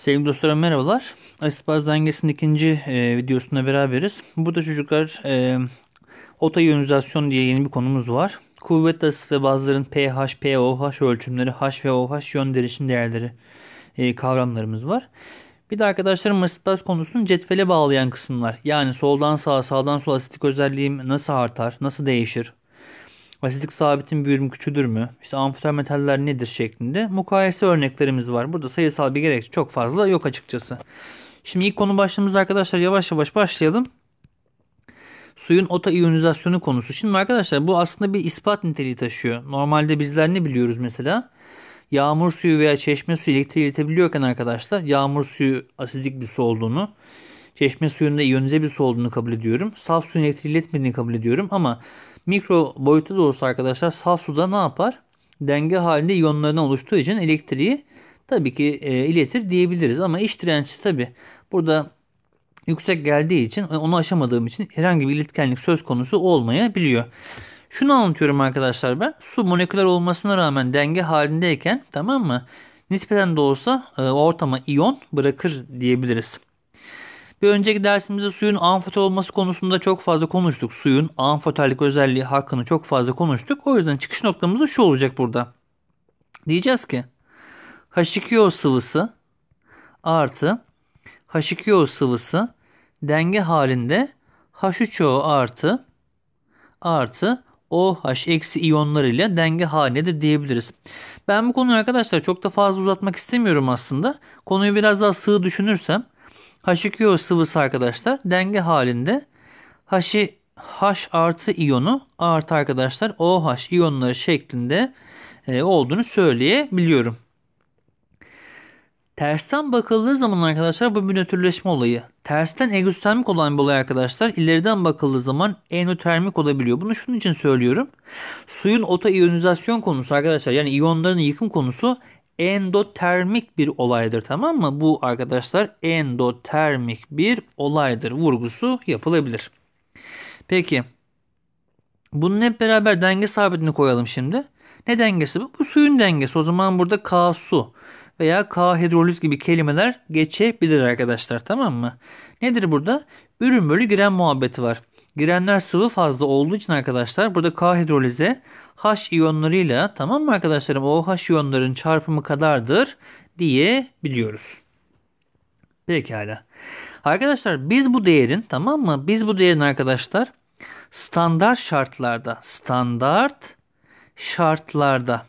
Sevgili dostlarım merhabalar. Asitbaz dengesinin ikinci e, videosunda beraberiz. Burada çocuklar e, otoyonizasyon diye yeni bir konumuz var. kuvvet asit ve bazıların pH, POH ölçümleri, H ve OH yön derişim değerleri e, kavramlarımız var. Bir de arkadaşlarım asitbaz konusunun cetvele bağlayan kısımlar. Yani soldan sağa, sağdan sola asitik özelliğim nasıl artar, nasıl değişir, Asitlik sabitin bir ürün küçülür mü? İşte amfiter metaller nedir şeklinde mukayese örneklerimiz var. Burada sayısal bir gerekçe çok fazla yok açıkçası. Şimdi ilk konu başlığımız arkadaşlar yavaş yavaş başlayalım. Suyun ota iyonizasyonu konusu. Şimdi arkadaşlar bu aslında bir ispat niteliği taşıyor. Normalde bizler ne biliyoruz mesela? Yağmur suyu veya çeşme suyu elektriği iletebiliyorken arkadaşlar yağmur suyu asidik bir su olduğunu, çeşme suyunda iyonize bir su olduğunu kabul ediyorum. Saf suyun elektriği iletmediğini kabul ediyorum ama mikro boyutta da olsa arkadaşlar saf suda ne yapar? Denge halinde iyonlarına oluştuğu için elektriği tabii ki e, iletir diyebiliriz. Ama iç direnci tabii burada yüksek geldiği için e, onu aşamadığım için herhangi bir iletkenlik söz konusu olmayabiliyor. Şunu anlatıyorum arkadaşlar ben. Su moleküler olmasına rağmen denge halindeyken tamam mı? Nispeten de olsa e, ortama iyon bırakır diyebiliriz. Bir önceki dersimizde suyun amfotel olması konusunda çok fazla konuştuk. Suyun amfotellik özelliği hakkını çok fazla konuştuk. O yüzden çıkış noktamız da şu olacak burada. Diyeceğiz ki H2O sıvısı artı H2O sıvısı denge halinde H3O artı artı OH eksi iyonlar ile denge haline diyebiliriz. Ben bu konuyu arkadaşlar çok da fazla uzatmak istemiyorum aslında. Konuyu biraz daha sığ düşünürsem H2O sıvısı arkadaşlar denge halinde H, H artı iyonu artı arkadaşlar OH iyonları şeklinde e, olduğunu söyleyebiliyorum. Tersten bakıldığı zaman arkadaşlar bu minatürleşme olayı. Tersten egzotermik olan bir olay arkadaşlar ileriden bakıldığı zaman enotermik olabiliyor. Bunu şunun için söylüyorum. Suyun otoiyonizasyon konusu arkadaşlar yani iyonların yıkım konusu endotermik bir olaydır tamam mı? Bu arkadaşlar endotermik bir olaydır vurgusu yapılabilir. Peki bunun hep beraber denge sabitini koyalım şimdi. Ne dengesi bu? Bu suyun dengesi. O zaman burada K su veya K hidroliz gibi kelimeler geçebilir arkadaşlar tamam mı? Nedir burada? Ürün bölü giren muhabbeti var. Girenler sıvı fazla olduğu için arkadaşlar burada K hidrolize H iyonlarıyla tamam mı arkadaşlarım o H iyonların çarpımı kadardır diye biliyoruz. Pekala. Arkadaşlar biz bu değerin tamam mı? Biz bu değerin arkadaşlar standart şartlarda standart şartlarda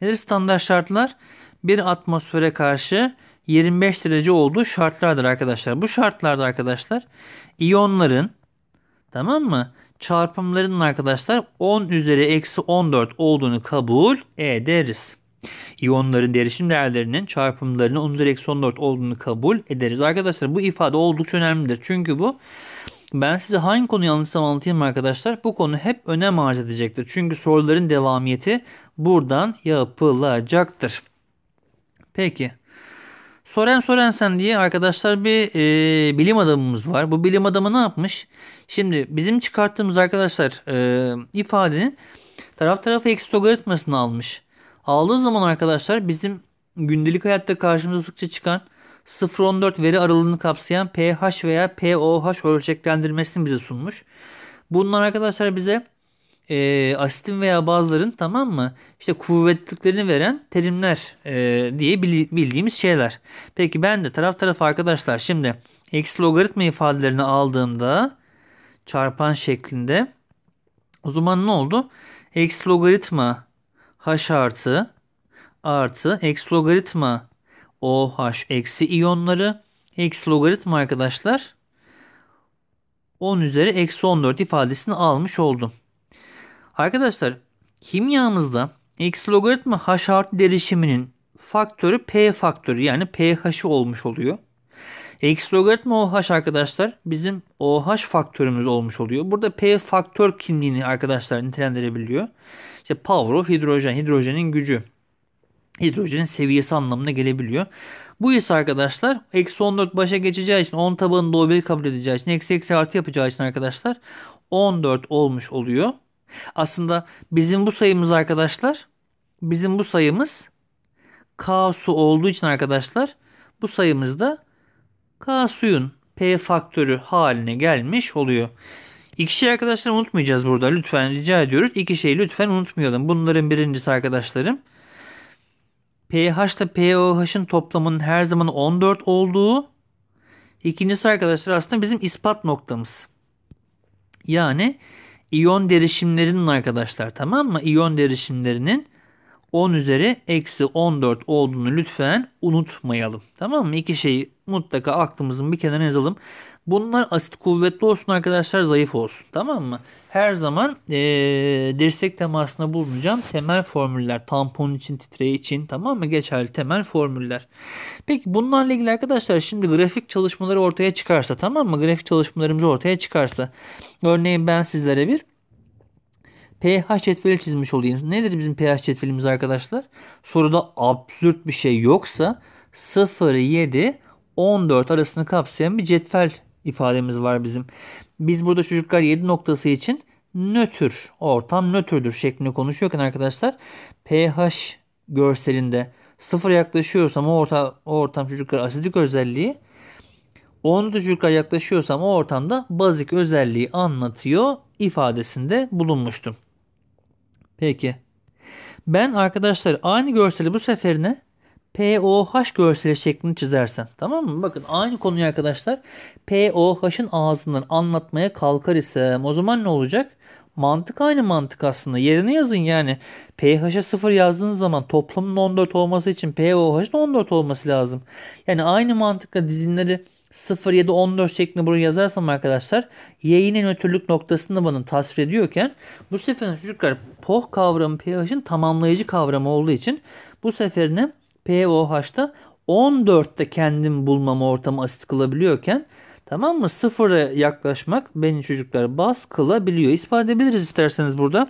nedir standart şartlar? Bir atmosfere karşı 25 derece olduğu şartlardır arkadaşlar. Bu şartlarda arkadaşlar iyonların tamam mı? Çarpımlarının arkadaşlar 10 üzeri eksi 14 olduğunu kabul ederiz. İyonların derişim değerlerinin çarpımlarının 10 üzeri eksi 14 olduğunu kabul ederiz. Arkadaşlar bu ifade oldukça önemlidir. Çünkü bu ben size hangi konuyu anlatırsam anlatayım arkadaşlar bu konu hep önem arz edecektir. Çünkü soruların devamiyeti buradan yapılacaktır. Peki. Soren Sorensen diye arkadaşlar bir e, bilim adamımız var. Bu bilim adamı ne yapmış? Şimdi bizim çıkarttığımız arkadaşlar e, ifadenin taraf tarafı eksi logaritmasını almış. Aldığı zaman arkadaşlar bizim gündelik hayatta karşımıza sıkça çıkan 0-14 veri aralığını kapsayan pH veya POH ölçeklendirmesini bize sunmuş. Bunlar arkadaşlar bize e, asitin veya bazların tamam mı işte kuvvetliklerini veren terimler e, diye bildiğimiz şeyler. Peki ben de taraf taraf arkadaşlar şimdi x logaritma ifadelerini aldığımda çarpan şeklinde o zaman ne oldu? X logaritma h artı artı x logaritma OH eksi iyonları x logaritma arkadaşlar 10 üzeri eksi 14 ifadesini almış oldum. Arkadaşlar kimyamızda x logaritma h artı derişiminin faktörü p faktörü yani pH'i olmuş oluyor. X logaritma OH arkadaşlar bizim OH faktörümüz olmuş oluyor. Burada P faktör kimliğini arkadaşlar nitelendirebiliyor. İşte power of hidrojen, hidrojenin gücü. Hidrojenin seviyesi anlamına gelebiliyor. Bu ise arkadaşlar eksi 14 başa geçeceği için 10 o doğru kabul edeceği için eksi eksi artı yapacağı için arkadaşlar 14 olmuş oluyor. Aslında bizim bu sayımız arkadaşlar bizim bu sayımız K su olduğu için arkadaşlar bu sayımızda K suyun P faktörü haline gelmiş oluyor. İki şey arkadaşlar unutmayacağız burada. Lütfen rica ediyoruz. İki şeyi lütfen unutmayalım. Bunların birincisi arkadaşlarım. pH ile POH'ın toplamının her zaman 14 olduğu. İkincisi arkadaşlar aslında bizim ispat noktamız. Yani İyon derişimlerinin arkadaşlar tamam mı? İyon derişimlerinin 10 üzeri eksi 14 olduğunu lütfen unutmayalım. Tamam mı? İki şeyi mutlaka aklımızın bir kenarına yazalım. Bunlar asit kuvvetli olsun arkadaşlar zayıf olsun tamam mı? Her zaman e, dirsek temasına bulunacağım temel formüller tampon için titre için tamam mı geçerli temel formüller. Peki bunlarla ilgili arkadaşlar şimdi grafik çalışmaları ortaya çıkarsa tamam mı grafik çalışmalarımız ortaya çıkarsa örneğin ben sizlere bir pH cetveli çizmiş olayım. Nedir bizim pH cetvelimiz arkadaşlar? Soruda absürt bir şey yoksa 0 7 14 arasını kapsayan bir cetvel ifademiz var bizim. Biz burada çocuklar 7 noktası için nötr, ortam nötrdür şeklinde konuşuyorken arkadaşlar pH görselinde sıfır yaklaşıyorsam o, orta, o ortam çocuklar asidik özelliği 10 çocuklar yaklaşıyorsam o ortamda bazik özelliği anlatıyor ifadesinde bulunmuştum. Peki. Ben arkadaşlar aynı görseli bu seferine POH görseli şeklini çizersen. Tamam mı? Bakın aynı konuyu arkadaşlar POH'ın ağzından anlatmaya kalkar isem o zaman ne olacak? Mantık aynı mantık aslında. Yerine yazın yani. pH'a 0 yazdığınız zaman toplamın 14 olması için pOH'ın 14 olması lazım. Yani aynı mantıkla dizinleri 0 ya da 14 şeklinde buraya yazarsam arkadaşlar y yine nötrlük noktasında bana tasvir ediyorken bu sefer çocuklar POH kavramı pH'in tamamlayıcı kavramı olduğu için bu seferine POH'da 14'te kendim bulmama ortamı asit kılabiliyorken tamam mı sıfıra yaklaşmak beni çocuklar bas kılabiliyor. İspat edebiliriz isterseniz burada.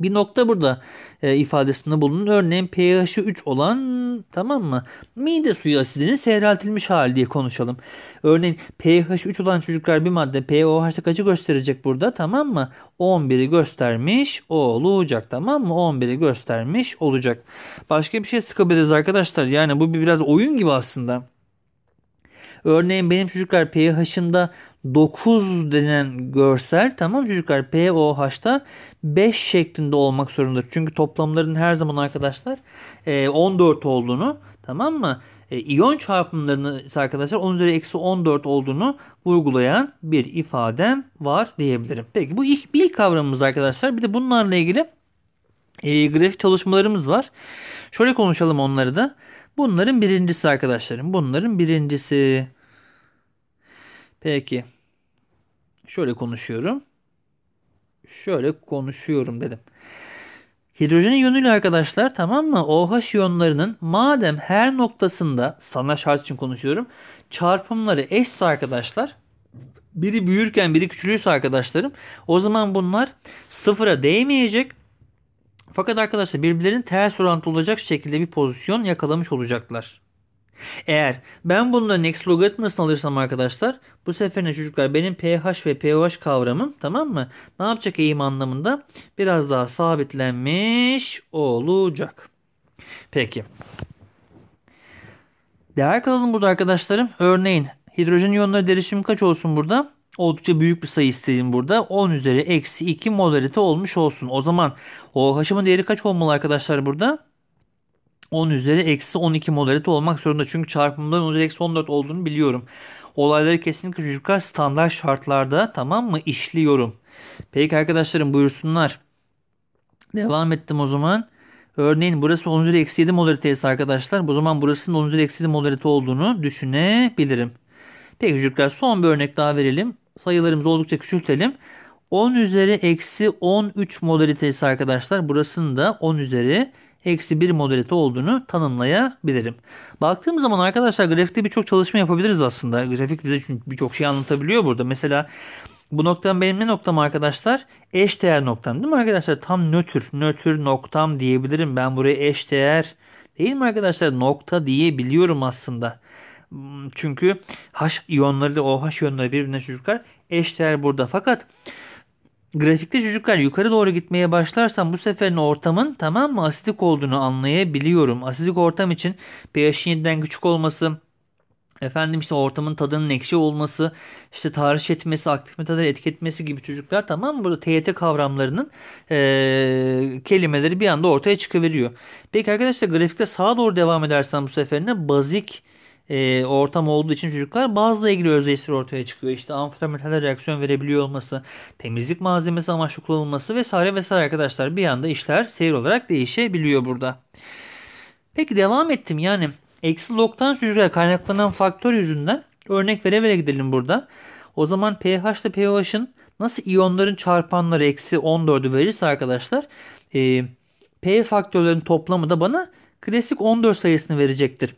Bir nokta burada e, ifadesinde bulunun. Örneğin pH'i 3 olan tamam mı? Mide suyu asidinin seyreltilmiş hali diye konuşalım. Örneğin pH 3 olan çocuklar bir madde pOH'da kaçı gösterecek burada tamam mı? 11'i göstermiş olacak tamam mı? 11'i göstermiş olacak. Başka bir şey sıkabiliriz arkadaşlar. Yani bu biraz oyun gibi aslında. Örneğin benim çocuklar pH'imda 9 denen görsel tamam çocuklar pOH'da 5 şeklinde olmak zorundadır. Çünkü toplamların her zaman arkadaşlar 14 e, olduğunu tamam mı? E, iyon çarpımlarını arkadaşlar 10 üzeri eksi 14 olduğunu vurgulayan bir ifadem var diyebilirim. Peki bu ilk, bir kavramımız arkadaşlar. Bir de bunlarla ilgili e, grafik çalışmalarımız var. Şöyle konuşalım onları da. Bunların birincisi arkadaşlarım. Bunların birincisi. Peki. Şöyle konuşuyorum. Şöyle konuşuyorum dedim. Hidrojen iyonuyla arkadaşlar tamam mı? OH iyonlarının madem her noktasında sana şart için konuşuyorum. Çarpımları eşse arkadaşlar biri büyürken biri küçülüyorsa arkadaşlarım o zaman bunlar sıfıra değmeyecek fakat arkadaşlar birbirlerinin ters orantı olacak şekilde bir pozisyon yakalamış olacaklar. Eğer ben bunların x logaritmasını alırsam arkadaşlar bu seferine çocuklar benim pH ve pOH kavramım tamam mı? Ne yapacak eğim anlamında? Biraz daha sabitlenmiş olacak. Peki. Değer kalalım burada arkadaşlarım. Örneğin hidrojen iyonları derişim kaç olsun burada? Oldukça büyük bir sayı istedim burada. 10 üzeri eksi 2 molarite olmuş olsun. O zaman OH'ımın değeri kaç olmalı arkadaşlar burada? 10 üzeri eksi 12 molarite olmak zorunda. Çünkü çarpımdan 10 üzeri eksi 14 olduğunu biliyorum. Olayları kesinlikle çocuklar standart şartlarda tamam mı işliyorum. Peki arkadaşlarım buyursunlar. Devam ettim o zaman. Örneğin burası 10 üzeri eksi 7 molarite arkadaşlar. Bu zaman burasının 10 üzeri eksi 7 molarite olduğunu düşünebilirim. Peki çocuklar son bir örnek daha verelim sayılarımızı oldukça küçültelim. 10 üzeri eksi 13 modalitesi arkadaşlar. Burasının da 10 üzeri eksi 1 modalite olduğunu tanımlayabilirim. Baktığımız zaman arkadaşlar grafikte birçok çalışma yapabiliriz aslında. Grafik bize birçok şey anlatabiliyor burada. Mesela bu noktam benim ne noktam arkadaşlar? Eş değer noktam değil mi arkadaşlar? Tam nötr, nötr noktam diyebilirim. Ben buraya eş değer değil mi arkadaşlar? Nokta diyebiliyorum aslında. Hmm, çünkü H iyonları da OH iyonları birbirine çocuklar eşdeğer burada. Fakat grafikte çocuklar yukarı doğru gitmeye başlarsam bu seferin ortamın tamam mı asidik olduğunu anlayabiliyorum. Asidik ortam için pH'in 7'den küçük olması, Efendim işte ortamın tadının ekşi olması, işte tahriş etmesi, aktif metaları etiketmesi gibi çocuklar tamam mı? Burada TYT kavramlarının e, kelimeleri bir anda ortaya çıkıveriyor. Peki arkadaşlar grafikte sağa doğru devam edersen bu seferine bazik e, ortam olduğu için çocuklar bazıla ilgili özdeşler ortaya çıkıyor. İşte amfetaminale reaksiyon verebiliyor olması, temizlik malzemesi amaçlı kullanılması vesaire vesaire arkadaşlar bir anda işler seyir olarak değişebiliyor burada. Peki devam ettim yani eksi logtan çocuklara kaynaklanan faktör yüzünden örnek vere vere gidelim burada. O zaman pH ile pH'ın nasıl iyonların çarpanları eksi 14'ü verirse arkadaşlar e, P faktörlerin toplamı da bana klasik 14 sayısını verecektir.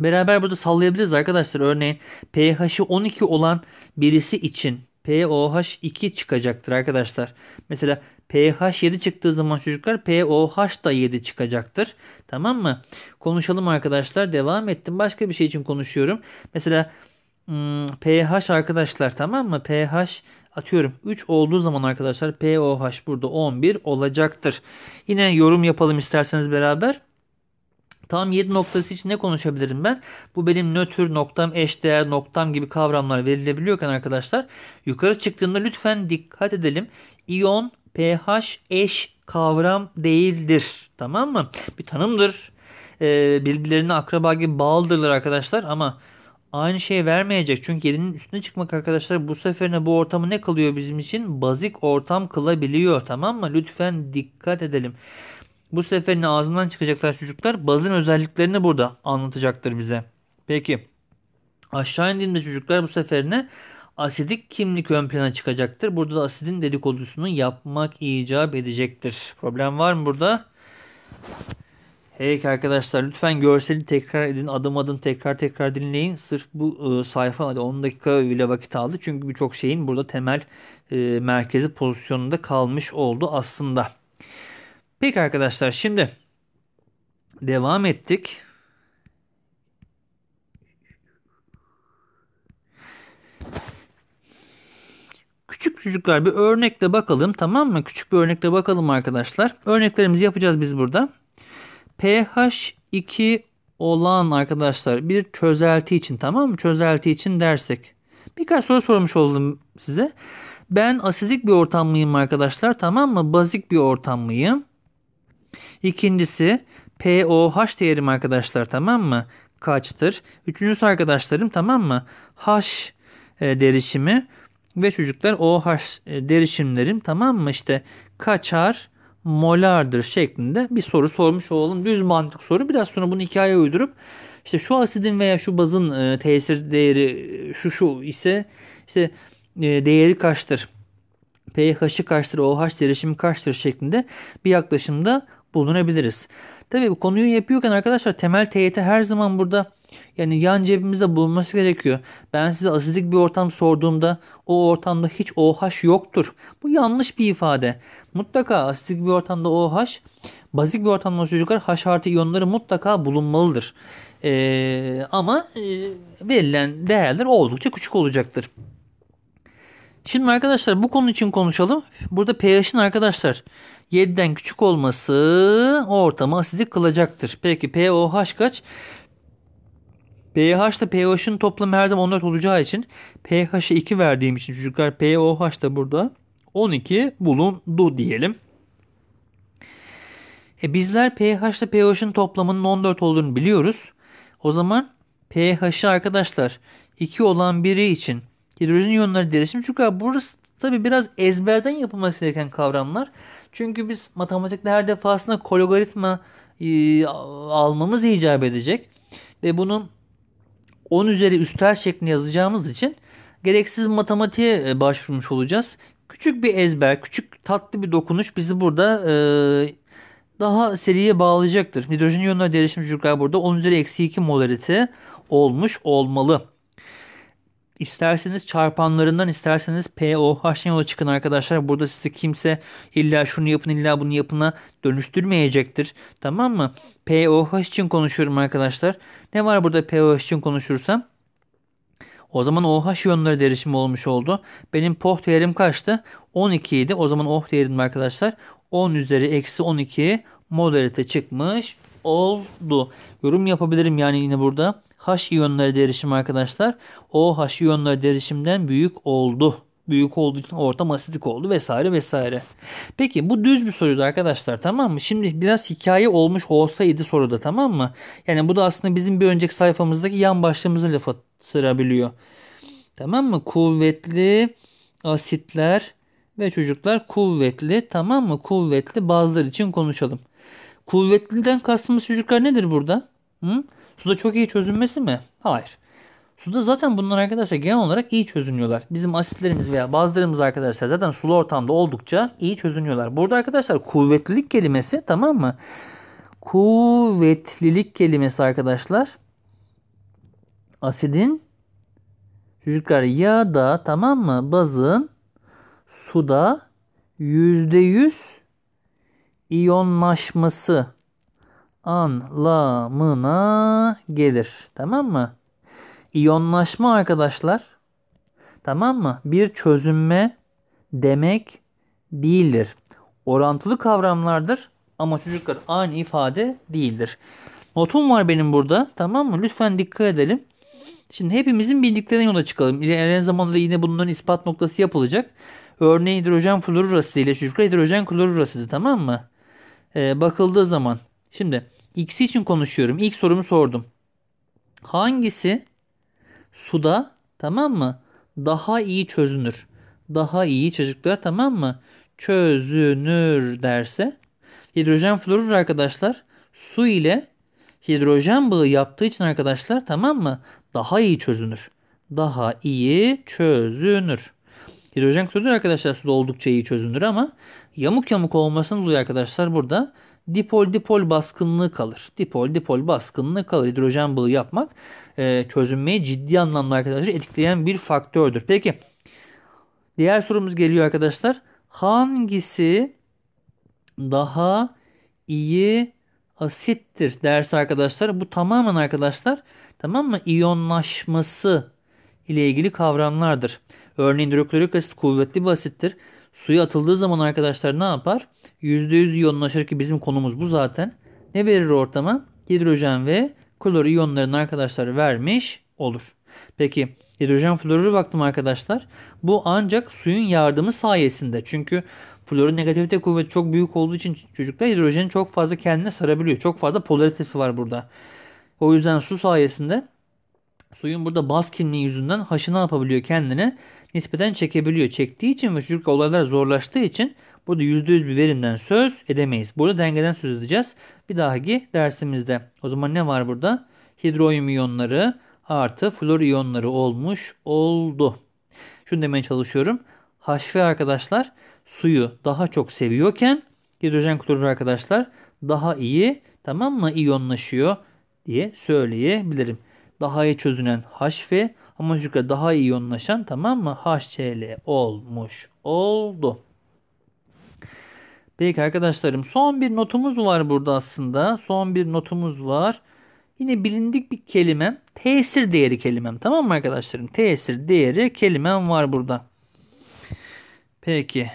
Beraber burada sallayabiliriz arkadaşlar. Örneğin pH'i 12 olan birisi için POH 2 çıkacaktır arkadaşlar. Mesela pH 7 çıktığı zaman çocuklar POH da 7 çıkacaktır. Tamam mı? Konuşalım arkadaşlar. Devam ettim. Başka bir şey için konuşuyorum. Mesela hmm, pH arkadaşlar tamam mı? pH atıyorum 3 olduğu zaman arkadaşlar POH burada 11 olacaktır. Yine yorum yapalım isterseniz beraber. Tam 7 noktası için ne konuşabilirim ben? Bu benim nötr noktam, eşdeğer noktam gibi kavramlar verilebiliyorken arkadaşlar yukarı çıktığında lütfen dikkat edelim. İyon pH eş kavram değildir. Tamam mı? Bir tanımdır. Ee, birbirlerine akraba gibi bağlıdırlar arkadaşlar ama aynı şeyi vermeyecek. Çünkü 7'nin üstüne çıkmak arkadaşlar bu seferine bu ortamı ne kalıyor bizim için? Bazik ortam kılabiliyor tamam mı? Lütfen dikkat edelim. Bu seferin ağzından çıkacaklar çocuklar bazın özelliklerini burada anlatacaktır bize. Peki aşağı indiğimde çocuklar bu seferine asidik kimlik ön plana çıkacaktır. Burada da asidin dedikodusunu yapmak icap edecektir. Problem var mı burada? Peki arkadaşlar lütfen görseli tekrar edin. Adım adım tekrar tekrar dinleyin. Sırf bu e, sayfa 10 dakika bile vakit aldı. Çünkü birçok şeyin burada temel e, merkezi pozisyonunda kalmış oldu aslında. Peki arkadaşlar şimdi devam ettik. Küçük çocuklar bir örnekle bakalım tamam mı? Küçük bir örnekle bakalım arkadaşlar. Örneklerimizi yapacağız biz burada. pH 2 olan arkadaşlar bir çözelti için tamam mı? Çözelti için dersek. Birkaç soru sormuş oldum size. Ben asidik bir ortam mıyım arkadaşlar tamam mı? Bazik bir ortam mıyım? İkincisi POH değerim arkadaşlar tamam mı? Kaçtır? Üçüncüsü arkadaşlarım tamam mı? H e, derişimi ve çocuklar OH derişimlerim tamam mı? İşte kaçar molardır şeklinde bir soru sormuş oğlum. Düz mantık soru. Biraz sonra bunu hikaye uydurup işte şu asidin veya şu bazın e, tesir değeri e, şu şu ise işte değeri kaçtır? pH'i kaçtır, OH derişimi kaçtır şeklinde bir yaklaşımda bulunabiliriz. Tabii bu konuyu yapıyorken arkadaşlar temel TYT her zaman burada yani yan cebimizde bulunması gerekiyor. Ben size asidik bir ortam sorduğumda o ortamda hiç OH yoktur. Bu yanlış bir ifade. Mutlaka asidik bir ortamda OH, bazik bir ortamda çocuklar H artı iyonları mutlaka bulunmalıdır. Ee, ama e, verilen değerler oldukça küçük olacaktır. Şimdi arkadaşlar bu konu için konuşalım. Burada pH'in arkadaşlar 7'den küçük olması o ortamı asidik kılacaktır. Peki POH kaç? pH ile pH'ın toplamı her zaman 14 olacağı için pH'ı 2 verdiğim için çocuklar pOH da burada 12 bulundu diyelim. E bizler pH ile pH'ın toplamının 14 olduğunu biliyoruz. O zaman pH'ı arkadaşlar 2 olan biri için hidrojen iyonları derişim. Çünkü burası tabi biraz ezberden yapılması gereken kavramlar. Çünkü biz matematikte her defasında kologaritma e, almamız icap edecek. Ve bunu 10 üzeri üstel şeklinde yazacağımız için gereksiz matematiğe e, başvurmuş olacağız. Küçük bir ezber, küçük tatlı bir dokunuş bizi burada e, daha seriye bağlayacaktır. Hidrojen iyonuna derişim çocuklar burada 10 üzeri eksi 2 molarite olmuş olmalı. İsterseniz çarpanlarından isterseniz POH'den yola çıkın arkadaşlar. Burada sizi kimse illa şunu yapın illa bunu yapına dönüştürmeyecektir. Tamam mı? POH için konuşuyorum arkadaşlar. Ne var burada POH için konuşursam? O zaman OH yönleri derişimi olmuş oldu. Benim POH değerim kaçtı? 12 idi. O zaman OH değerim arkadaşlar 10 üzeri eksi 12 moderate çıkmış oldu. Yorum yapabilirim yani yine burada. H iyonları derişim arkadaşlar o H iyonları derişimden büyük oldu. Büyük olduğu için ortam asidik oldu vesaire vesaire. Peki bu düz bir soruydu arkadaşlar tamam mı? Şimdi biraz hikaye olmuş olsaydı soruda tamam mı? Yani bu da aslında bizim bir önceki sayfamızdaki yan başlığımızın lafı sırabiliyor. Tamam mı? Kuvvetli asitler ve çocuklar kuvvetli tamam mı? Kuvvetli bazılar için konuşalım. Kuvvetliden kastımız çocuklar nedir burada? Hı? Suda çok iyi çözünmesi mi? Hayır. Suda zaten bunlar arkadaşlar genel olarak iyi çözünüyorlar. Bizim asitlerimiz veya bazılarımız arkadaşlar zaten sulu ortamda oldukça iyi çözünüyorlar. Burada arkadaşlar kuvvetlilik kelimesi tamam mı? Kuvvetlilik kelimesi arkadaşlar asidin çocuklar ya da tamam mı bazın suda yüzde yüz iyonlaşması anlamına gelir. Tamam mı? İyonlaşma arkadaşlar. Tamam mı? Bir çözünme demek değildir. Orantılı kavramlardır ama çocuklar aynı ifade değildir. Notum var benim burada. Tamam mı? Lütfen dikkat edelim. Şimdi hepimizin bildiklerine yola çıkalım. İlerleyen zamanda yine bunların ispat noktası yapılacak. Örneğin hidrojen florür asidiyle çocuklar hidrojen klorür asidi tamam mı? Ee, bakıldığı zaman Şimdi X için konuşuyorum. İlk sorumu sordum. Hangisi suda tamam mı? Daha iyi çözünür. Daha iyi çocuklar tamam mı? Çözünür derse hidrojen florür arkadaşlar su ile hidrojen bağı yaptığı için arkadaşlar tamam mı? Daha iyi çözünür. Daha iyi çözünür. Hidrojen klorür arkadaşlar suda oldukça iyi çözünür ama yamuk yamuk olmasını dolayı arkadaşlar burada dipol dipol baskınlığı kalır. Dipol dipol baskınlığı kalır. Hidrojen bağı yapmak e, çözünmeyi ciddi anlamda arkadaşlar etkileyen bir faktördür. Peki diğer sorumuz geliyor arkadaşlar. Hangisi daha iyi asittir dersi arkadaşlar. Bu tamamen arkadaşlar tamam mı iyonlaşması ile ilgili kavramlardır. Örneğin hidroklorik asit kuvvetli bir asittir. Suya atıldığı zaman arkadaşlar ne yapar? %100 iyonlaşır ki bizim konumuz bu zaten. Ne verir ortama? Hidrojen ve klor iyonlarının arkadaşları vermiş olur. Peki hidrojen florürü baktım arkadaşlar. Bu ancak suyun yardımı sayesinde. Çünkü florun negatifite kuvveti çok büyük olduğu için çocuklar hidrojeni çok fazla kendine sarabiliyor. Çok fazla polaritesi var burada. O yüzden su sayesinde suyun burada baz kimliği yüzünden haşı yapabiliyor kendine? Nispeten çekebiliyor. Çektiği için ve çocuk olaylar zorlaştığı için Burada %100 bir verimden söz edemeyiz. Burada dengeden söz edeceğiz. Bir dahaki dersimizde. O zaman ne var burada? Hidroyum iyonları artı flor iyonları olmuş oldu. Şunu demeye çalışıyorum. HV arkadaşlar suyu daha çok seviyorken hidrojen klorür arkadaşlar daha iyi tamam mı iyonlaşıyor diye söyleyebilirim. Daha iyi çözünen HV ama şurada daha iyi iyonlaşan tamam mı HCl olmuş oldu. Peki arkadaşlarım son bir notumuz var burada aslında. Son bir notumuz var. Yine bilindik bir kelimem. Tesir değeri kelimem. Tamam mı arkadaşlarım? Tesir değeri kelimem var burada. Peki.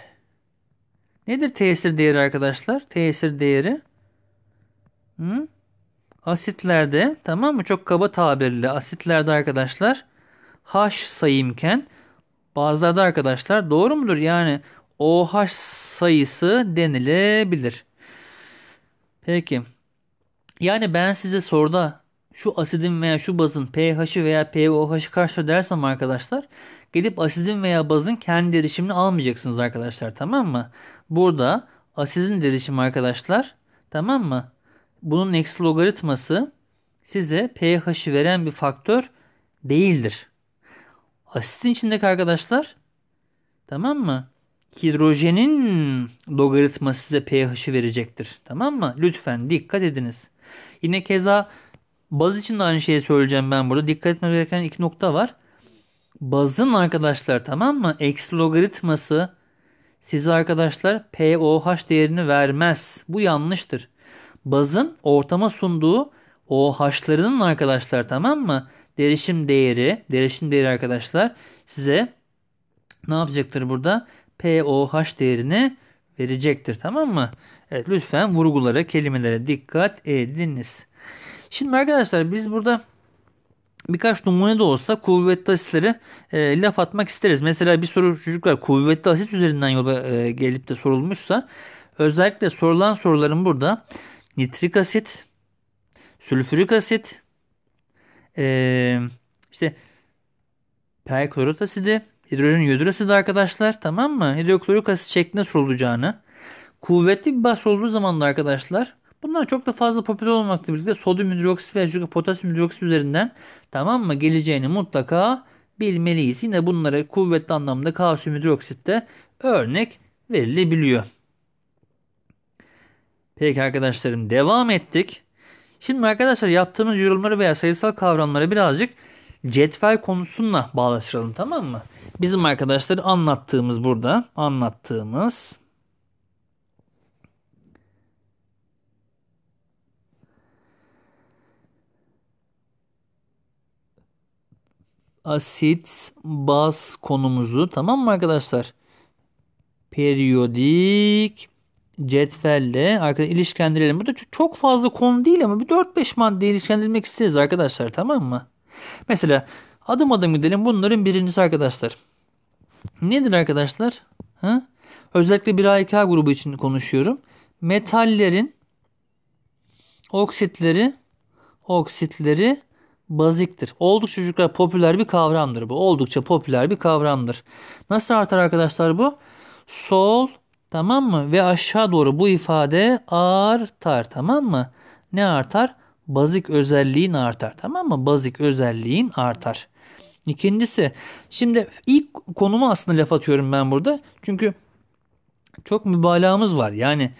Nedir tesir değeri arkadaşlar? Tesir değeri. Hı? Asitlerde tamam mı? Çok kaba tabirle asitlerde arkadaşlar. H sayımken bazılarda arkadaşlar doğru mudur? Yani OH sayısı denilebilir. Peki. Yani ben size soruda şu asidin veya şu bazın pH'i veya pOH'ı karşı dersem arkadaşlar gelip asidin veya bazın kendi derişimini almayacaksınız arkadaşlar tamam mı? Burada asidin derişimi arkadaşlar tamam mı? Bunun eksi logaritması size pH'i veren bir faktör değildir. Asitin içindeki arkadaşlar tamam mı? hidrojenin logaritması size pH'i verecektir. Tamam mı? Lütfen dikkat ediniz. Yine keza baz için de aynı şeyi söyleyeceğim ben burada. Dikkat etmemiz gereken iki nokta var. Bazın arkadaşlar tamam mı? Eksi logaritması size arkadaşlar pOH değerini vermez. Bu yanlıştır. Bazın ortama sunduğu OH'larının arkadaşlar tamam mı? Derişim değeri, derişim değeri arkadaşlar size ne yapacaktır burada? POH değerini verecektir. Tamam mı? Evet lütfen vurgulara, kelimelere dikkat ediniz. Şimdi arkadaşlar biz burada birkaç numune de olsa kuvvetli asitleri e, laf atmak isteriz. Mesela bir soru çocuklar kuvvetli asit üzerinden yola e, gelip de sorulmuşsa özellikle sorulan soruların burada nitrik asit, sülfürik asit, e, işte perklorat asidi, Hidrojen yodürası arkadaşlar tamam mı? Hidroklorik asit şeklinde sorulacağını. Kuvvetli bir bas olduğu zaman da arkadaşlar bunlar çok da fazla popüler olmakla birlikte sodyum hidroksit ve potasyum hidroksit üzerinden tamam mı geleceğini mutlaka bilmeliyiz. Yine bunlara kuvvetli anlamda kalsiyum hidroksit de örnek verilebiliyor. Peki arkadaşlarım devam ettik. Şimdi arkadaşlar yaptığımız yorumları veya sayısal kavramları birazcık cetvel konusunla bağlaştıralım tamam mı? Bizim arkadaşlar anlattığımız burada anlattığımız asit baz konumuzu tamam mı arkadaşlar? Periyodik cetvelle arkadaşlar ilişkilendirelim. Burada çok fazla konu değil ama bir 4-5 madde ilişkilendirmek isteriz arkadaşlar tamam mı? Mesela adım adım gidelim. Bunların birincisi arkadaşlar. Nedir arkadaşlar? Ha? Özellikle bir a grubu için konuşuyorum. Metallerin oksitleri oksitleri baziktir. Oldukça çocuklar popüler bir kavramdır bu. Oldukça popüler bir kavramdır. Nasıl artar arkadaşlar bu? Sol tamam mı? Ve aşağı doğru bu ifade artar tamam mı? Ne artar? Bazik özelliğin artar. Tamam mı? Bazik özelliğin artar. İkincisi şimdi ilk konuma aslında laf atıyorum ben burada. Çünkü çok mübalağamız var. Yani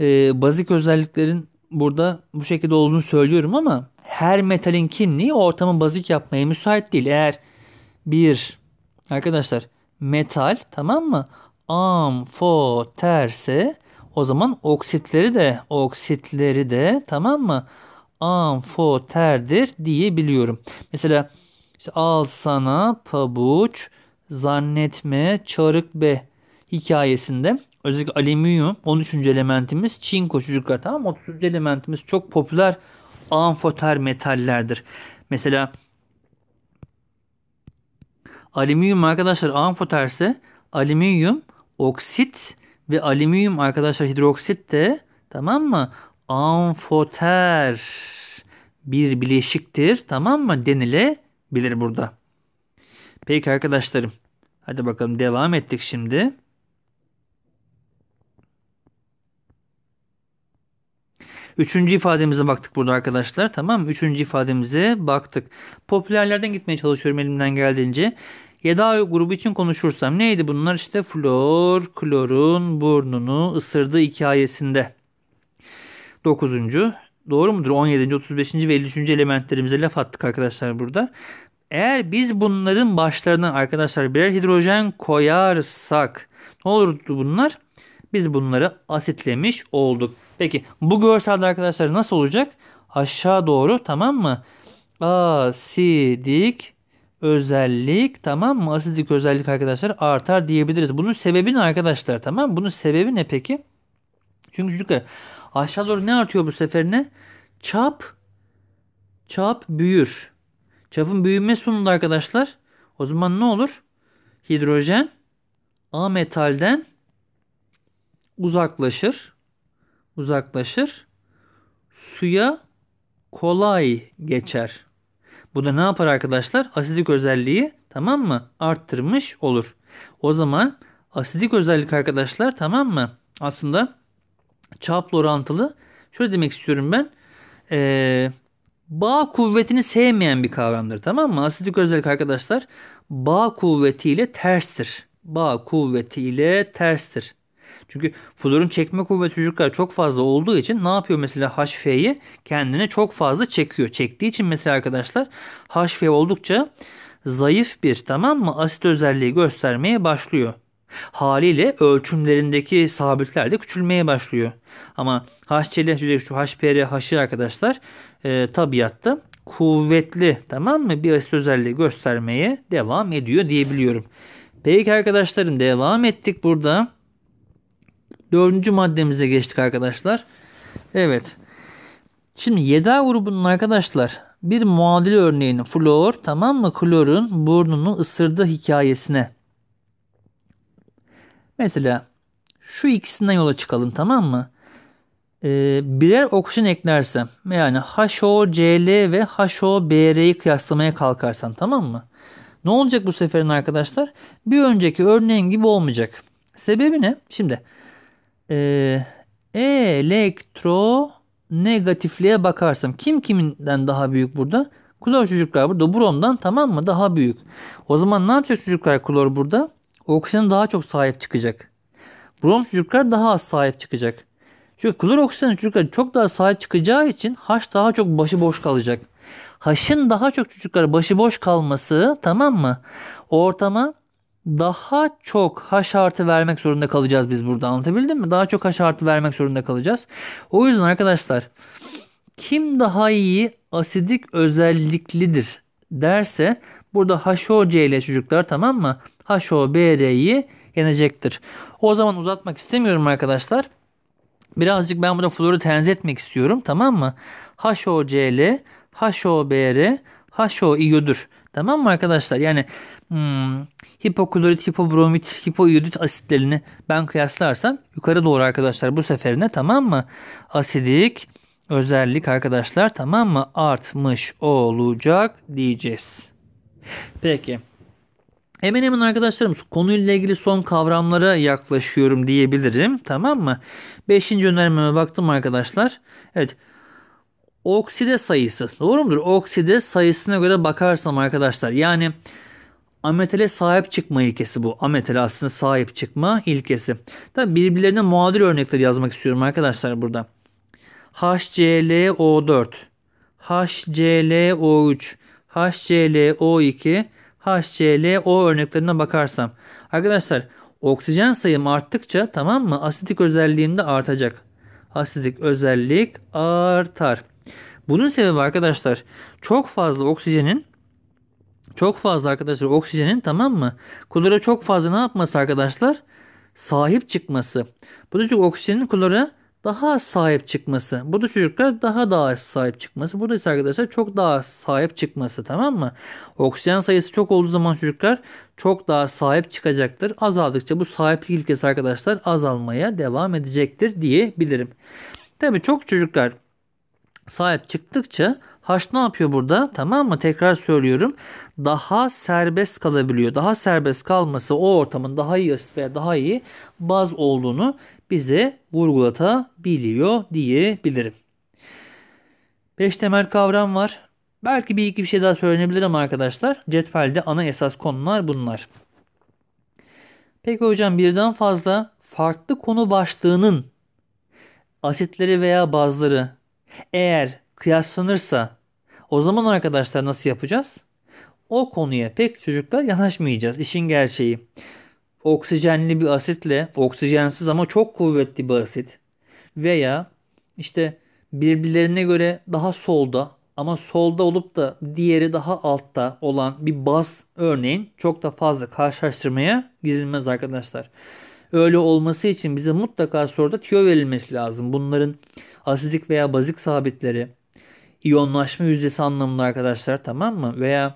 e, bazik özelliklerin burada bu şekilde olduğunu söylüyorum ama her metalin kimliği ortamın bazik yapmaya müsait değil. Eğer bir arkadaşlar metal tamam mı? Am, fo, terse o zaman oksitleri de oksitleri de tamam mı? amfoterdir diyebiliyorum. Mesela işte al sana pabuç zannetme çarık be hikayesinde özellikle alüminyum 13. elementimiz çinko çocuklar tamam 30. elementimiz çok popüler amfoter metallerdir. Mesela alüminyum arkadaşlar amfoterse alüminyum oksit ve alüminyum arkadaşlar hidroksit de tamam mı? amfoter bir bileşiktir tamam mı denilebilir burada. Peki arkadaşlarım hadi bakalım devam ettik şimdi. Üçüncü ifademize baktık burada arkadaşlar. Tamam mı? Üçüncü ifademize baktık. Popülerlerden gitmeye çalışıyorum elimden geldiğince. Yeda grubu için konuşursam neydi bunlar? işte flor, klorun burnunu ısırdığı hikayesinde. 9. Doğru mudur? 17. 35. ve 53. elementlerimize laf attık arkadaşlar burada. Eğer biz bunların başlarına arkadaşlar birer hidrojen koyarsak ne olurdu bunlar? Biz bunları asitlemiş olduk. Peki bu görselde arkadaşlar nasıl olacak? Aşağı doğru tamam mı? Asidik özellik tamam mı? Asidik özellik arkadaşlar artar diyebiliriz. Bunun sebebi ne arkadaşlar tamam mı? Bunun sebebi ne peki? Çünkü çünkü. Aşağı doğru ne artıyor bu sefer ne? Çap. Çap büyür. Çapın büyüme sonunda arkadaşlar. O zaman ne olur? Hidrojen A metalden uzaklaşır. Uzaklaşır. Suya kolay geçer. Bu da ne yapar arkadaşlar? Asidik özelliği tamam mı? Arttırmış olur. O zaman asidik özellik arkadaşlar tamam mı? Aslında çapla orantılı. Şöyle demek istiyorum ben. Ee, bağ kuvvetini sevmeyen bir kavramdır tamam mı? Asidik özellik arkadaşlar bağ kuvvetiyle terstir. Bağ kuvvetiyle terstir. Çünkü florun çekme kuvveti çocuklar çok fazla olduğu için ne yapıyor mesela HF'yi kendine çok fazla çekiyor. Çektiği için mesela arkadaşlar HF oldukça zayıf bir tamam mı asit özelliği göstermeye başlıyor. Haliyle ölçümlerindeki sabitler de küçülmeye başlıyor. Ama HCL, hücre şu HPR haşı arkadaşlar e, tabiatta kuvvetli tamam mı bir asit özelliği göstermeye devam ediyor diyebiliyorum. Peki arkadaşlarım devam ettik burada. Dördüncü maddemize geçtik arkadaşlar. Evet. Şimdi 7 grubunun arkadaşlar bir muadil örneğini flor tamam mı klorun burnunu ısırdı hikayesine Mesela şu ikisinden yola çıkalım tamam mı? Ee, birer oksijen eklersem yani HOCl ve HOBr'yi kıyaslamaya kalkarsam tamam mı? Ne olacak bu seferin arkadaşlar? Bir önceki örneğin gibi olmayacak. Sebebi ne? Şimdi e, elektro negatifliğe bakarsam kim kiminden daha büyük burada? Klor çocuklar burada. Brom'dan tamam mı? Daha büyük. O zaman ne yapacak çocuklar klor burada? Oksijen daha çok sahip çıkacak. Brom çocuklar daha az sahip çıkacak. Çünkü klor oksijen çocuklar çok daha sahip çıkacağı için haş daha çok başı boş kalacak. Haşın daha çok çocuklar başı boş kalması tamam mı? Ortama daha çok haş artı vermek zorunda kalacağız biz burada anlatabildim mi? Daha çok haş artı vermek zorunda kalacağız. O yüzden arkadaşlar kim daha iyi asidik özelliklidir derse burada HOC ile çocuklar tamam mı? HOBR'yi yenecektir. O zaman uzatmak istemiyorum arkadaşlar. Birazcık ben burada floru tenzih etmek istiyorum tamam mı? HOCl, HOBr, HOiyodür. Tamam mı arkadaşlar? Yani hmm, hipoklorit, hipobromit, hipoiyodit asitlerini ben kıyaslarsam yukarı doğru arkadaşlar bu seferine tamam mı? Asidik özellik arkadaşlar tamam mı? Artmış olacak diyeceğiz. Peki. Hemen hemen arkadaşlarım konuyla ilgili son kavramlara yaklaşıyorum diyebilirim. Tamam mı? Beşinci önermeme baktım arkadaşlar. Evet. Okside sayısı. Doğru mudur? Okside sayısına göre bakarsam arkadaşlar. Yani ametele sahip çıkma ilkesi bu. Ametele aslında sahip çıkma ilkesi. Tabi birbirlerine muadil örnekler yazmak istiyorum arkadaşlar burada. HClO4, HClO3, HClO2, HClO örneklerine bakarsam. Arkadaşlar oksijen sayım arttıkça tamam mı asitik özelliğinde artacak. Asitik özellik artar. Bunun sebebi arkadaşlar çok fazla oksijenin çok fazla arkadaşlar oksijenin tamam mı? Klora çok fazla ne yapması arkadaşlar? Sahip çıkması. Bu da çünkü oksijenin klora daha az sahip çıkması. bu da çocuklar daha daha az sahip çıkması. Burada ise arkadaşlar çok daha az sahip çıkması tamam mı? Oksijen sayısı çok olduğu zaman çocuklar çok daha sahip çıkacaktır. Azaldıkça bu sahiplik ilkesi arkadaşlar azalmaya devam edecektir diyebilirim. Tabi çok çocuklar sahip çıktıkça Haç ne yapıyor burada? Tamam mı? Tekrar söylüyorum. Daha serbest kalabiliyor. Daha serbest kalması o ortamın daha iyi veya daha iyi baz olduğunu bize vurgulatabiliyor diyebilirim. 5 temel kavram var. Belki bir iki bir şey daha söylenebilir ama arkadaşlar cetvelde ana esas konular bunlar. Peki hocam birden fazla farklı konu başlığının asitleri veya bazları eğer kıyaslanırsa o zaman arkadaşlar nasıl yapacağız? O konuya pek çocuklar yanaşmayacağız işin gerçeği oksijenli bir asitle oksijensiz ama çok kuvvetli bir asit veya işte birbirlerine göre daha solda ama solda olup da diğeri daha altta olan bir baz örneğin çok da fazla karşılaştırmaya girilmez arkadaşlar. Öyle olması için bize mutlaka soruda tiyo verilmesi lazım. Bunların asidik veya bazik sabitleri, iyonlaşma yüzdesi anlamında arkadaşlar tamam mı? Veya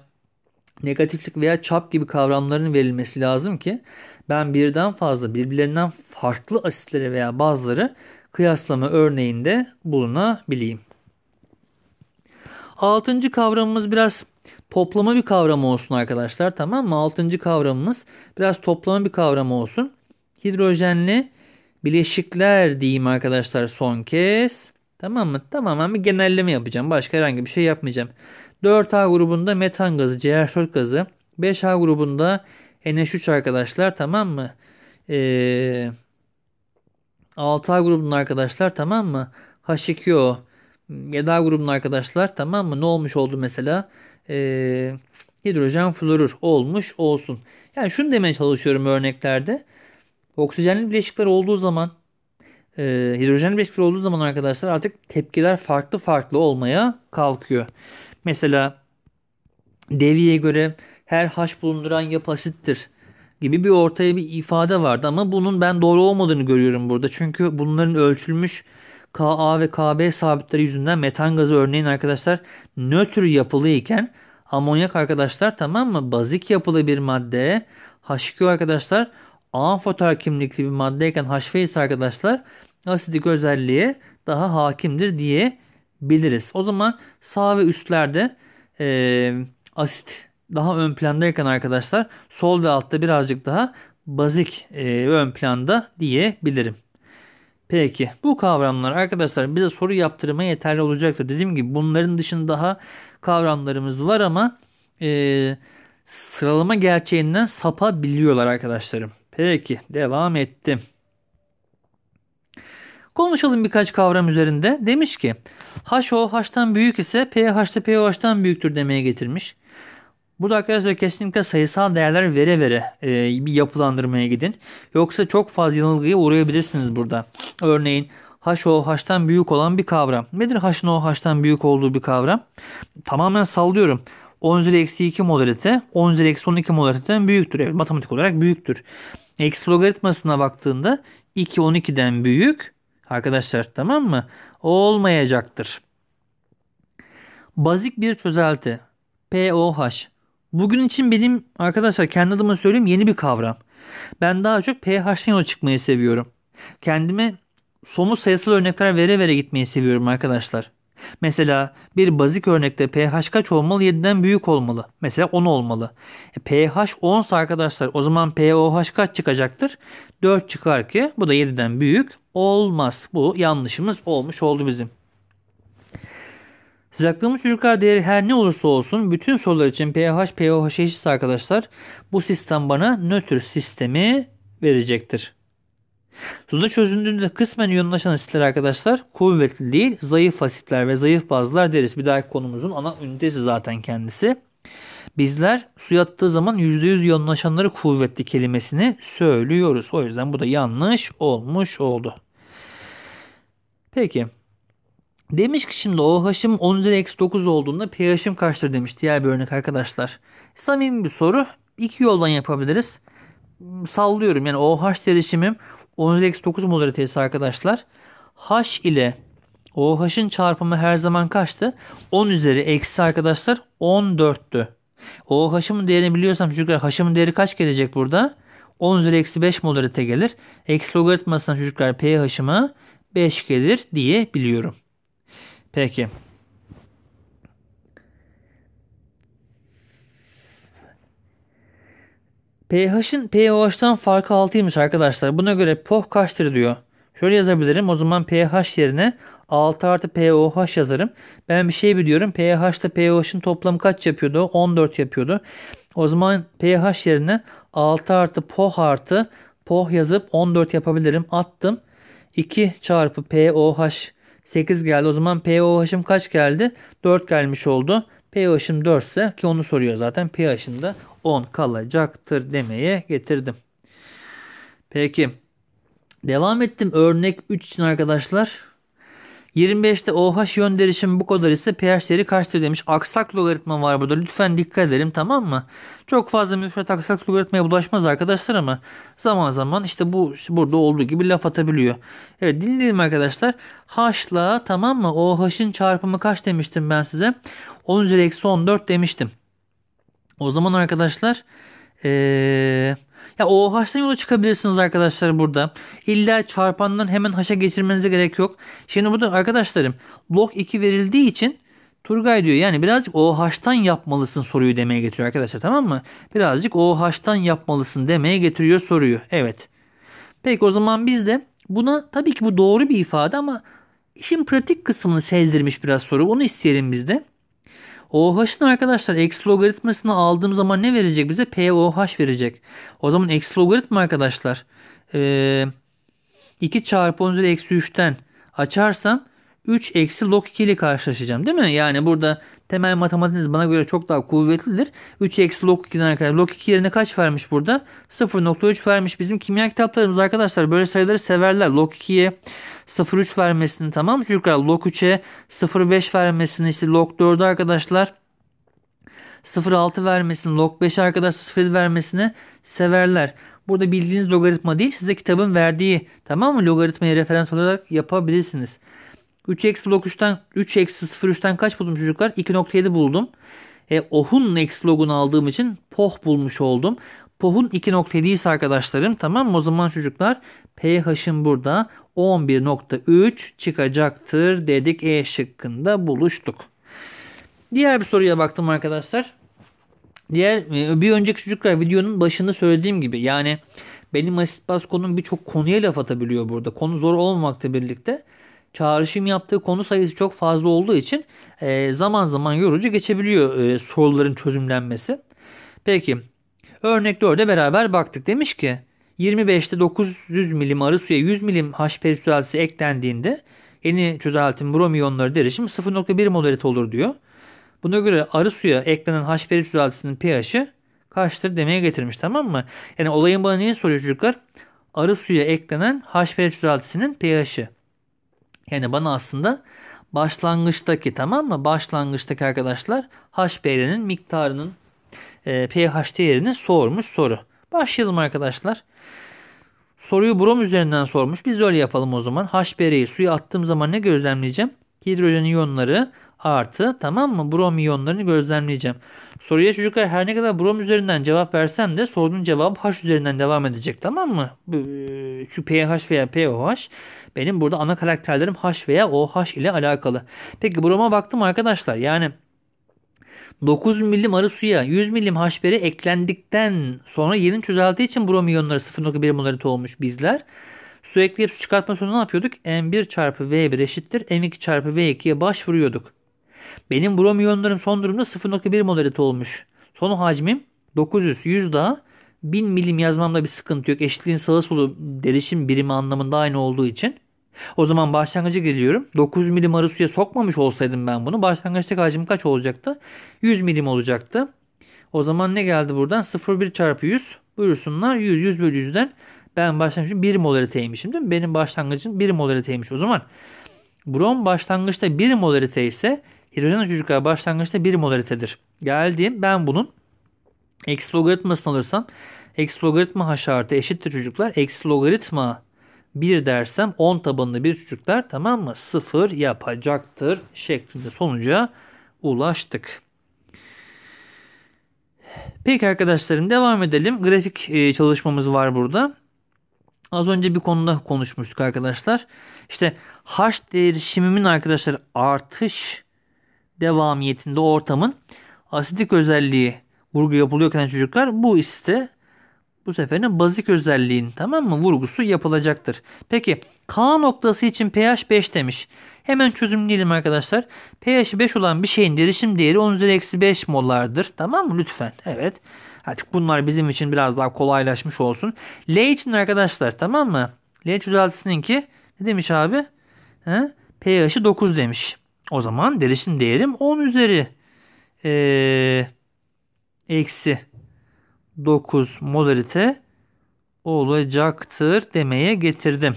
negatiflik veya çap gibi kavramların verilmesi lazım ki ben birden fazla birbirlerinden farklı asitleri veya bazıları kıyaslama örneğinde bulunabileyim. Altıncı kavramımız biraz toplama bir kavram olsun arkadaşlar tamam mı? Altıncı kavramımız biraz toplama bir kavram olsun. Hidrojenli bileşikler diyeyim arkadaşlar son kez. Tamam mı? Tamamen bir genelleme yapacağım. Başka herhangi bir şey yapmayacağım. 4A grubunda metan gazı, CH4 gazı. 5A grubunda NH3 arkadaşlar tamam mı? Ee, 6A grubunun arkadaşlar tamam mı? H2O. 7A grubunun arkadaşlar tamam mı? Ne olmuş oldu mesela? Ee, hidrojen florür olmuş olsun. Yani şunu demeye çalışıyorum örneklerde. Oksijenli bileşikler olduğu zaman e, hidrojen riskli olduğu zaman arkadaşlar artık tepkiler farklı farklı olmaya kalkıyor. Mesela deviye göre her haş bulunduran yapı asittir gibi bir ortaya bir ifade vardı ama bunun ben doğru olmadığını görüyorum burada. Çünkü bunların ölçülmüş Ka ve Kb sabitleri yüzünden metan gazı örneğin arkadaşlar nötr yapılı iken amonyak arkadaşlar tamam mı bazik yapılı bir madde H2 arkadaşlar amfoter kimlikli bir maddeyken haşfe arkadaşlar asidik özelliğe daha hakimdir diyebiliriz. O zaman sağ ve üstlerde e, asit daha ön plandayken arkadaşlar sol ve altta birazcık daha bazik e, ön planda diyebilirim. Peki bu kavramlar arkadaşlar bize soru yaptırma yeterli olacaktır. Dediğim gibi bunların dışında daha kavramlarımız var ama e, sıralama gerçeğinden sapabiliyorlar arkadaşlarım. Peki devam ettim. Konuşalım birkaç kavram üzerinde. Demiş ki HO H'tan büyük ise pH de pOH'tan büyüktür demeye getirmiş. Burada arkadaşlar kesinlikle sayısal değerler vere vere e, bir yapılandırmaya gidin. Yoksa çok fazla yanılgıya uğrayabilirsiniz burada. Örneğin HO H'tan büyük olan bir kavram. Nedir H'ın o H'tan büyük olduğu bir kavram? Tamamen sallıyorum. 10 üzeri eksi 2 molarite 10 üzeri eksi 12 modariteden büyüktür. Evet matematik olarak büyüktür. X logaritmasına baktığında 2 12'den büyük arkadaşlar tamam mı? Olmayacaktır. Bazik bir çözelti. POH. Bugün için benim arkadaşlar kendi adıma söyleyeyim yeni bir kavram. Ben daha çok pH'den yola çıkmayı seviyorum. Kendime somut sayısal örnekler vere vere gitmeyi seviyorum arkadaşlar. Mesela bir bazik örnekte pH kaç olmalı? 7'den büyük olmalı. Mesela 10 olmalı. E, pH 10 arkadaşlar o zaman pOH kaç çıkacaktır? 4 çıkar ki bu da 7'den büyük olmaz. Bu yanlışımız olmuş oldu bizim. Sıcaklığımız yukarı değeri her ne olursa olsun bütün sorular için pH, pOH eşit arkadaşlar. Bu sistem bana nötr sistemi verecektir. Suda çözündüğünde kısmen iyonlaşan asitler arkadaşlar kuvvetli değil zayıf asitler ve zayıf bazlar deriz. Bir dahaki konumuzun ana ünitesi zaten kendisi. Bizler su attığı zaman %100 iyonlaşanları kuvvetli kelimesini söylüyoruz. O yüzden bu da yanlış olmuş oldu. Peki. Demiş ki şimdi OH'ım 10 üzeri eksi 9 olduğunda pH'im kaçtır demiş diğer bir örnek arkadaşlar. Samimi bir soru. İki yoldan yapabiliriz. Sallıyorum yani OH derişimim 10x9 mol ünitesi arkadaşlar. H ile OH'ın çarpımı her zaman kaçtı? 10 üzeri eksi arkadaşlar 14'tü. OH'ın değerini biliyorsam çocuklar H'ın değeri kaç gelecek burada? 10 üzeri eksi 5 mol ünite gelir. Eksi logaritmasından çocuklar pH'ıma 5 gelir diye biliyorum. Peki. pH'in pOH'tan farkı 6'ymış arkadaşlar. Buna göre pOH kaçtır diyor. Şöyle yazabilirim. O zaman pH yerine 6 artı pOH yazarım. Ben bir şey biliyorum. pH ile pOH'ın toplamı kaç yapıyordu? 14 yapıyordu. O zaman pH yerine 6 artı pOH artı pOH yazıp 14 yapabilirim. Attım. 2 çarpı pOH 8 geldi. O zaman pOH'ım kaç geldi? 4 gelmiş oldu pH'im 4 ise ki onu soruyor zaten pH'im de 10 kalacaktır demeye getirdim. Peki. Devam ettim örnek 3 için arkadaşlar. 25'te OH yön derişimi bu kadar ise pH değeri kaçtır demiş. Aksak logaritma var burada. Lütfen dikkat edelim tamam mı? Çok fazla müfret aksak logaritmaya bulaşmaz arkadaşlar ama zaman zaman işte bu işte burada olduğu gibi laf atabiliyor. Evet dinleyelim arkadaşlar. H'la tamam mı? OH'ın çarpımı kaç demiştim ben size? 10 üzeri eksi 14 demiştim. O zaman arkadaşlar ee, ya OH'dan yola çıkabilirsiniz arkadaşlar burada. İlla çarpanların hemen haşa geçirmenize gerek yok. Şimdi burada arkadaşlarım log 2 verildiği için Turgay diyor yani birazcık OH'tan yapmalısın soruyu demeye getiriyor arkadaşlar tamam mı? Birazcık OH'tan yapmalısın demeye getiriyor soruyu. Evet. Peki o zaman biz de buna tabii ki bu doğru bir ifade ama işin pratik kısmını sezdirmiş biraz soru. Onu isteyelim biz de. OH'ın arkadaşlar x logaritmasını aldığım zaman ne verecek bize? POH verecek. O zaman x logaritma arkadaşlar e, çarpı 10 üzeri eksi 3'ten açarsam 3 eksi log 2 ile karşılaşacağım değil mi? Yani burada temel matematiğiniz bana göre çok daha kuvvetlidir. 3 eksi log 2'den arkadaşlar. Log 2 yerine kaç vermiş burada? 0.3 vermiş. Bizim kimya kitaplarımız arkadaşlar böyle sayıları severler. Log 2'ye 0.3 vermesini tamam. Çünkü log 3'e 0.5 vermesini işte log 4'e arkadaşlar 0.6 vermesini, log 5 arkadaşlar 0.7 vermesini severler. Burada bildiğiniz logaritma değil size kitabın verdiği tamam mı logaritmayı referans olarak yapabilirsiniz. 3x log 3'ten 3 eksi 0 kaç buldum çocuklar? 2.7 buldum. E, oh'un x logunu aldığım için poh bulmuş oldum. Poh'un 2.7 ise arkadaşlarım tamam mı? O zaman çocuklar pH'in burada 11.3 çıkacaktır dedik. E şıkkında buluştuk. Diğer bir soruya baktım arkadaşlar. Diğer e, bir önceki çocuklar videonun başında söylediğim gibi yani benim asit baz konum birçok konuya laf atabiliyor burada. Konu zor olmamakla birlikte çağrışım yaptığı konu sayısı çok fazla olduğu için e, zaman zaman yorucu geçebiliyor e, soruların çözümlenmesi. Peki örnek 4'e beraber baktık. Demiş ki 25'te 900 milim arı suya 100 milim H perisüralisi eklendiğinde yeni çözeltim bromiyonları derişim 0.1 molerit olur diyor. Buna göre arı suya eklenen H perisüralisinin pH'i kaçtır demeye getirmiş tamam mı? Yani olayın bana niye soruyor çocuklar? Arı suya eklenen H perisüralisinin pH'i. Yani bana aslında başlangıçtaki tamam mı? Başlangıçtaki arkadaşlar HBR'nin miktarının e, pH değerini sormuş soru. Başlayalım arkadaşlar. Soruyu brom üzerinden sormuş. Biz öyle yapalım o zaman. HBR'yi suya attığım zaman ne gözlemleyeceğim? Hidrojen iyonları artı tamam mı brom iyonlarını gözlemleyeceğim. Soruya çocuklar her ne kadar brom üzerinden cevap versem de sorduğun cevap H üzerinden devam edecek tamam mı? E, şu PH veya POH benim burada ana karakterlerim H veya OH ile alakalı. Peki broma baktım arkadaşlar yani 9 milim arı suya 100 milim haşberi eklendikten sonra yeni çözelti için brom iyonları 0.1 molarite olmuş bizler. Su ekleyip su çıkartma sonunda ne yapıyorduk? n 1 çarpı V1 eşittir. n 2 çarpı V2'ye başvuruyorduk. Benim brom iyonlarım son durumda 0.1 molarite olmuş. Son hacmim 900. 100 daha 1000 milim yazmamda bir sıkıntı yok. Eşitliğin sağa solu derişim birimi anlamında aynı olduğu için. O zaman başlangıcı geliyorum. 900 milim arı suya sokmamış olsaydım ben bunu. Başlangıçtaki hacim kaç olacaktı? 100 milim olacaktı. O zaman ne geldi buradan? 0,1 çarpı 100. Buyursunlar 100, 100 bölü 100'den ben başlangıçta 1 molariteymişim değil mi? Benim başlangıcım 1 molariteymiş. O zaman brom başlangıçta 1 molarite ise hidrojen çocuklar başlangıçta bir molaritedir. Geldiğim ben bunun x logaritmasını alırsam x logaritma h artı eşittir çocuklar. x logaritma 1 dersem 10 tabanlı bir çocuklar tamam mı? 0 yapacaktır şeklinde sonuca ulaştık. Peki arkadaşlarım devam edelim. Grafik e, çalışmamız var burada. Az önce bir konuda konuşmuştuk arkadaşlar. İşte h değişimimin arkadaşlar artış devamiyetinde ortamın asidik özelliği vurgu yapılıyorken hani çocuklar bu iste bu seferin bazik özelliğin tamam mı vurgusu yapılacaktır. Peki K noktası için pH 5 demiş. Hemen çözümleyelim arkadaşlar. pH 5 olan bir şeyin derişim değeri 10 üzeri eksi 5 molardır. Tamam mı? Lütfen. Evet. Artık bunlar bizim için biraz daha kolaylaşmış olsun. L için arkadaşlar tamam mı? L çözeltisininki ne demiş abi? He? pH'i 9 demiş. O zaman derişim değerim 10 üzeri eksi 9 molarite olacaktır demeye getirdim.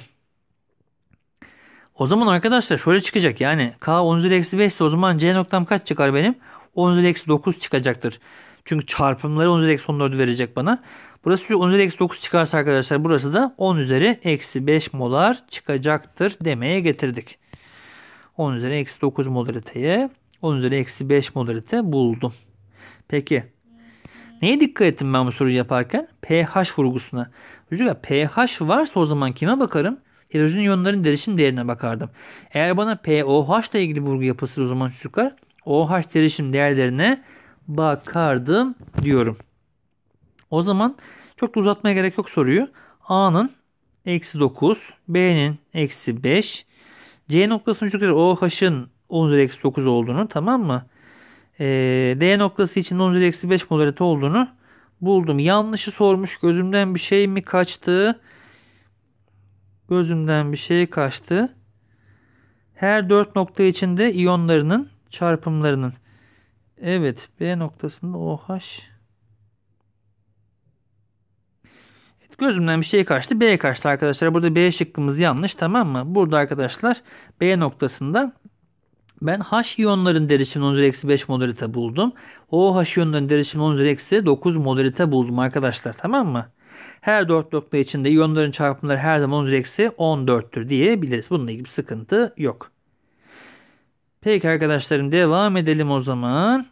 O zaman arkadaşlar şöyle çıkacak yani k 10 üzeri eksi 5 ise o zaman c noktam kaç çıkar benim? 10 üzeri eksi 9 çıkacaktır. Çünkü çarpımları 10 üzeri eksi 14 verecek bana. Burası 10 üzeri eksi 9 çıkarsa arkadaşlar burası da 10 üzeri eksi 5 molar çıkacaktır demeye getirdik. 10 üzeri eksi 9 modaliteye 10 üzeri eksi 5 modalite buldum. Peki neye dikkat ettim ben bu soruyu yaparken? pH vurgusuna. Çocuklar pH varsa o zaman kime bakarım? Hidrojen iyonların derişim değerine bakardım. Eğer bana POH ile ilgili vurgu yapılsa o zaman çocuklar OH derişim değerlerine bakardım diyorum. O zaman çok da uzatmaya gerek yok soruyu. A'nın eksi 9, B'nin eksi 5, C noktasının çünkü OH'ın 10 üzeri eksi 9 olduğunu tamam mı? Ee, D noktası için 10 üzeri eksi 5 molarite olduğunu buldum. Yanlışı sormuş. Gözümden bir şey mi kaçtı? Gözümden bir şey kaçtı. Her 4 nokta içinde iyonlarının çarpımlarının. Evet B noktasında OH Gözümden bir şey kaçtı. B'ye kaçtı arkadaşlar. Burada B şıkkımız yanlış tamam mı? Burada arkadaşlar B noktasında ben H iyonların derişimini 10 üzeri eksi 5 molarite buldum. O H iyonların derişimini 10 üzeri eksi 9 molarite buldum arkadaşlar tamam mı? Her dört nokta içinde iyonların çarpımları her zaman 10 üzeri eksi 14'tür diyebiliriz. Bununla ilgili bir sıkıntı yok. Peki arkadaşlarım devam edelim o zaman.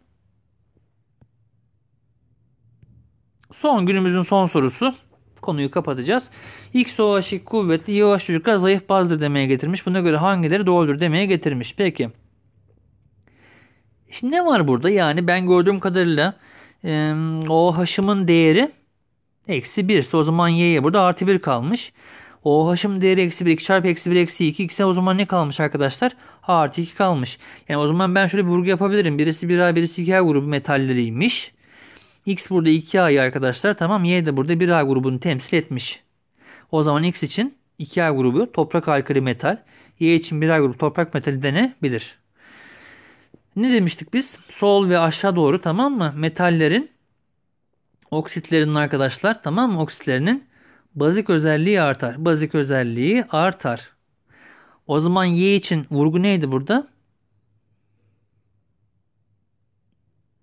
Son günümüzün son sorusu konuyu kapatacağız. XO şık kuvvetli, YO çocuklar zayıf bazdır demeye getirmiş. Buna göre hangileri doğrudur demeye getirmiş. Peki. Şimdi ne var burada? Yani ben gördüğüm kadarıyla e, o haşımın değeri eksi 1 ise o zaman y'ye burada artı 1 kalmış. O haşım değeri eksi 1 2 çarpı eksi 1 eksi 2 x'e o zaman ne kalmış arkadaşlar? Artı 2 kalmış. Yani o zaman ben şöyle bir vurgu yapabilirim. Birisi 1A birisi 2A grubu metalleriymiş. X burada 2A'yı arkadaşlar tamam Y de burada 1A grubunu temsil etmiş. O zaman X için 2A grubu toprak alkali metal. Y için 1A grubu toprak metali denebilir. Ne demiştik biz? Sol ve aşağı doğru tamam mı? Metallerin oksitlerinin arkadaşlar tamam mı? Oksitlerinin bazik özelliği artar. Bazik özelliği artar. O zaman Y için vurgu neydi burada?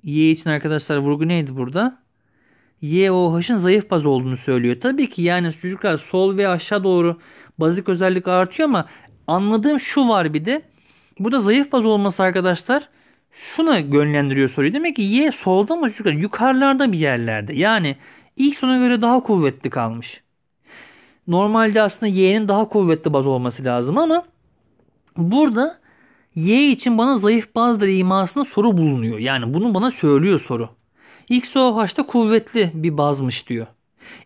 Y için arkadaşlar vurgu neydi burada? YOH'ın zayıf baz olduğunu söylüyor. Tabii ki yani çocuklar sol ve aşağı doğru bazik özellik artıyor ama anladığım şu var bir de. Burada zayıf baz olması arkadaşlar şuna gönlendiriyor soruyu. Demek ki Y solda mı çocuklar? Yukarılarda bir yerlerde. Yani ilk sona göre daha kuvvetli kalmış. Normalde aslında Y'nin daha kuvvetli baz olması lazım ama burada Y için bana zayıf bazdır imasına soru bulunuyor. Yani bunu bana söylüyor soru. X o H'da kuvvetli bir bazmış diyor.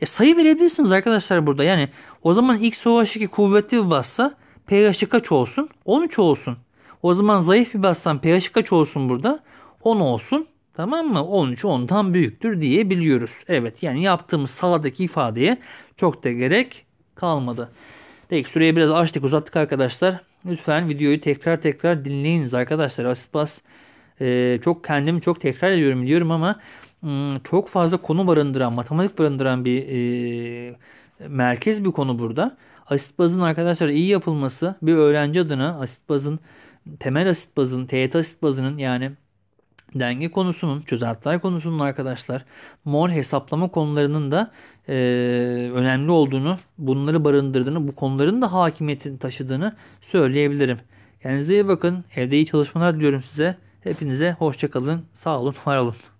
E sayı verebilirsiniz arkadaşlar burada. Yani o zaman X o H2 kuvvetli bir bazsa pH'i kaç olsun? 13 olsun. O zaman zayıf bir bazsan pH'i kaç olsun burada? 10 olsun. Tamam mı? 13 10'dan büyüktür diyebiliyoruz. Evet yani yaptığımız sağdaki ifadeye çok da gerek kalmadı. Peki süreyi biraz açtık uzattık arkadaşlar. Lütfen videoyu tekrar tekrar dinleyiniz arkadaşlar. Asitbas e, çok kendimi çok tekrar ediyorum diyorum ama hmm, çok fazla konu barındıran, matematik barındıran bir e, merkez bir konu burada. Asit bazın arkadaşlar iyi yapılması bir öğrenci adına asit bazın, temel asit bazın, teğet asit bazının yani denge konusunun, çözeltiler konusunun arkadaşlar mol hesaplama konularının da e, önemli olduğunu, bunları barındırdığını, bu konuların da hakimiyetini taşıdığını söyleyebilirim. Kendinize iyi bakın. Evde iyi çalışmalar diliyorum size. Hepinize hoşçakalın. Sağ olun, var olun.